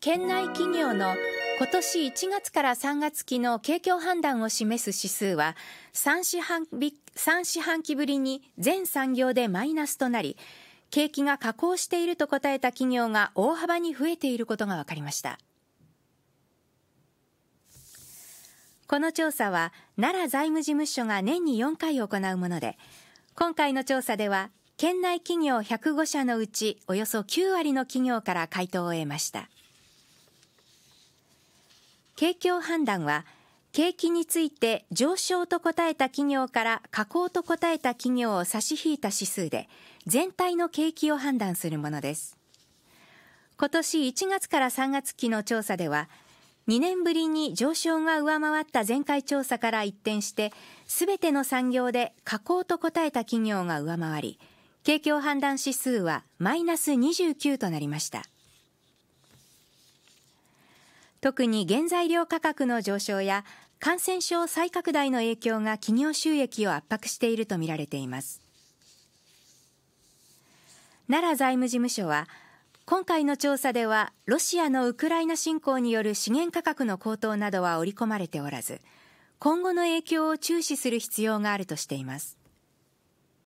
県内企業の今年1月から3月期の景況判断を示す指数は3四半期 ,3 四半期ぶりに全産業でマイナスとなり景気が下降していると答えた企業が大幅に増えていることが分かりましたこの調査は奈良財務事務所が年に4回行うもので今回の調査では県内企業105社のうちおよそ9割の企業から回答を得ました景況判断は、景気について上昇と答えた企業から下降と答えた企業を差し引いた指数で、全体の景気を判断するものです。今年1月から3月期の調査では、2年ぶりに上昇が上回った前回調査から一転して、すべての産業で下降と答えた企業が上回り、景況判断指数はマイナス29となりました。特に原材料価格の上昇や感染症再拡大の影響が企業収益を圧迫しているとみられています奈良財務事務所は今回の調査ではロシアのウクライナ侵攻による資源価格の高騰などは織り込まれておらず今後の影響を注視する必要があるとしています